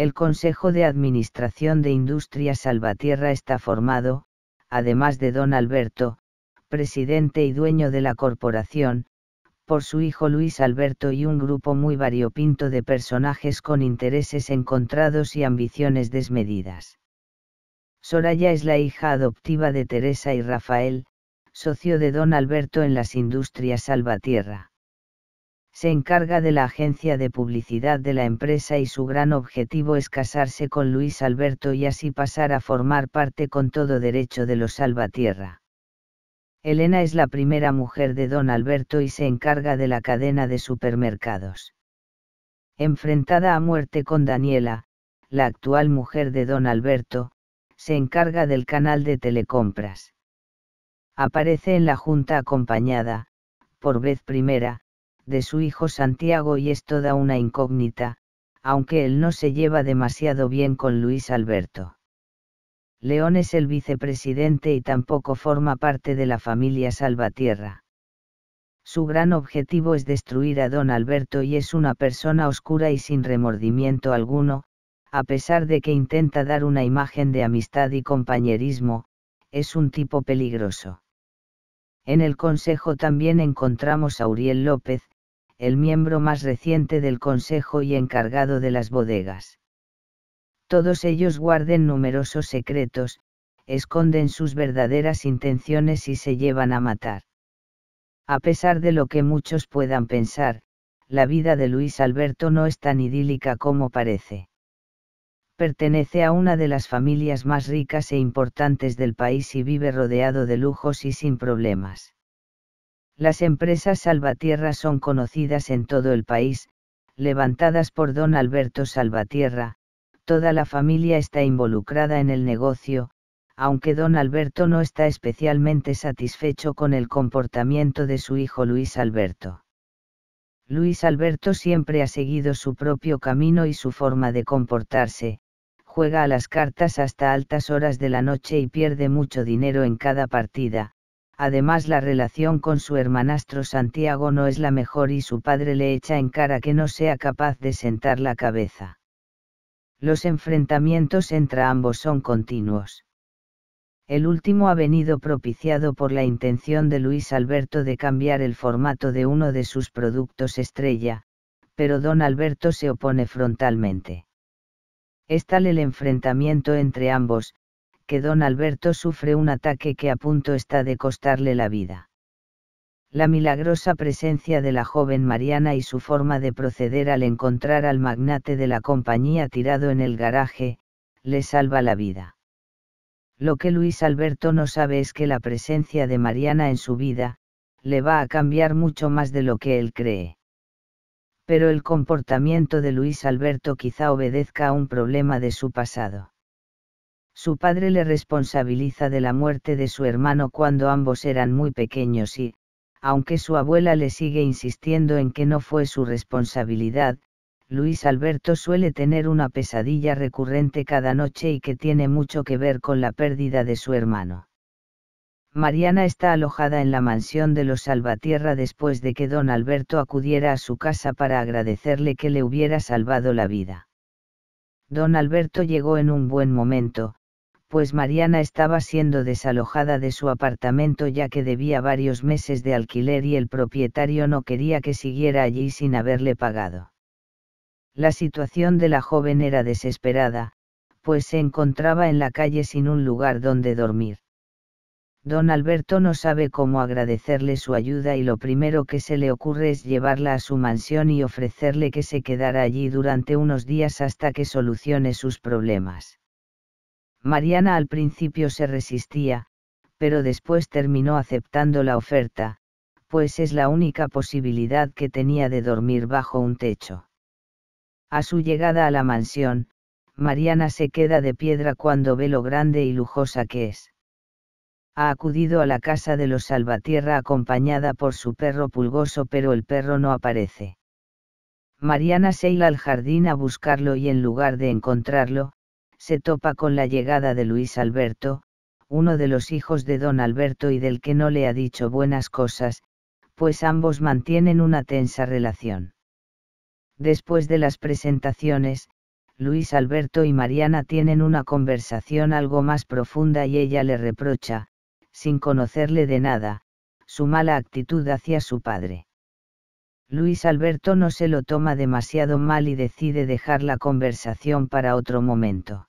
El Consejo de Administración de Industria Salvatierra está formado, además de don Alberto, presidente y dueño de la corporación, por su hijo Luis Alberto y un grupo muy variopinto de personajes con intereses encontrados y ambiciones desmedidas. Soraya es la hija adoptiva de Teresa y Rafael, socio de don Alberto en las industrias Salvatierra se encarga de la agencia de publicidad de la empresa y su gran objetivo es casarse con Luis Alberto y así pasar a formar parte con todo derecho de los Salvatierra. Elena es la primera mujer de don Alberto y se encarga de la cadena de supermercados. Enfrentada a muerte con Daniela, la actual mujer de don Alberto, se encarga del canal de telecompras. Aparece en la junta acompañada, por vez primera, de su hijo Santiago y es toda una incógnita, aunque él no se lleva demasiado bien con Luis Alberto. León es el vicepresidente y tampoco forma parte de la familia Salvatierra. Su gran objetivo es destruir a don Alberto y es una persona oscura y sin remordimiento alguno, a pesar de que intenta dar una imagen de amistad y compañerismo, es un tipo peligroso. En el Consejo también encontramos a Uriel López, el miembro más reciente del Consejo y encargado de las bodegas. Todos ellos guarden numerosos secretos, esconden sus verdaderas intenciones y se llevan a matar. A pesar de lo que muchos puedan pensar, la vida de Luis Alberto no es tan idílica como parece. Pertenece a una de las familias más ricas e importantes del país y vive rodeado de lujos y sin problemas. Las empresas Salvatierra son conocidas en todo el país, levantadas por don Alberto Salvatierra, toda la familia está involucrada en el negocio, aunque don Alberto no está especialmente satisfecho con el comportamiento de su hijo Luis Alberto. Luis Alberto siempre ha seguido su propio camino y su forma de comportarse, juega a las cartas hasta altas horas de la noche y pierde mucho dinero en cada partida, Además la relación con su hermanastro Santiago no es la mejor y su padre le echa en cara que no sea capaz de sentar la cabeza. Los enfrentamientos entre ambos son continuos. El último ha venido propiciado por la intención de Luis Alberto de cambiar el formato de uno de sus productos estrella, pero don Alberto se opone frontalmente. Es tal el enfrentamiento entre ambos, que don Alberto sufre un ataque que a punto está de costarle la vida. La milagrosa presencia de la joven Mariana y su forma de proceder al encontrar al magnate de la compañía tirado en el garaje, le salva la vida. Lo que Luis Alberto no sabe es que la presencia de Mariana en su vida, le va a cambiar mucho más de lo que él cree. Pero el comportamiento de Luis Alberto quizá obedezca a un problema de su pasado. Su padre le responsabiliza de la muerte de su hermano cuando ambos eran muy pequeños y, aunque su abuela le sigue insistiendo en que no fue su responsabilidad, Luis Alberto suele tener una pesadilla recurrente cada noche y que tiene mucho que ver con la pérdida de su hermano. Mariana está alojada en la mansión de los Salvatierra después de que don Alberto acudiera a su casa para agradecerle que le hubiera salvado la vida. Don Alberto llegó en un buen momento, pues Mariana estaba siendo desalojada de su apartamento ya que debía varios meses de alquiler y el propietario no quería que siguiera allí sin haberle pagado. La situación de la joven era desesperada, pues se encontraba en la calle sin un lugar donde dormir. Don Alberto no sabe cómo agradecerle su ayuda y lo primero que se le ocurre es llevarla a su mansión y ofrecerle que se quedara allí durante unos días hasta que solucione sus problemas. Mariana al principio se resistía, pero después terminó aceptando la oferta, pues es la única posibilidad que tenía de dormir bajo un techo. A su llegada a la mansión, Mariana se queda de piedra cuando ve lo grande y lujosa que es. Ha acudido a la casa de los Salvatierra acompañada por su perro pulgoso, pero el perro no aparece. Mariana se hila al jardín a buscarlo y en lugar de encontrarlo, se topa con la llegada de Luis Alberto, uno de los hijos de don Alberto y del que no le ha dicho buenas cosas, pues ambos mantienen una tensa relación. Después de las presentaciones, Luis Alberto y Mariana tienen una conversación algo más profunda y ella le reprocha, sin conocerle de nada, su mala actitud hacia su padre. Luis Alberto no se lo toma demasiado mal y decide dejar la conversación para otro momento.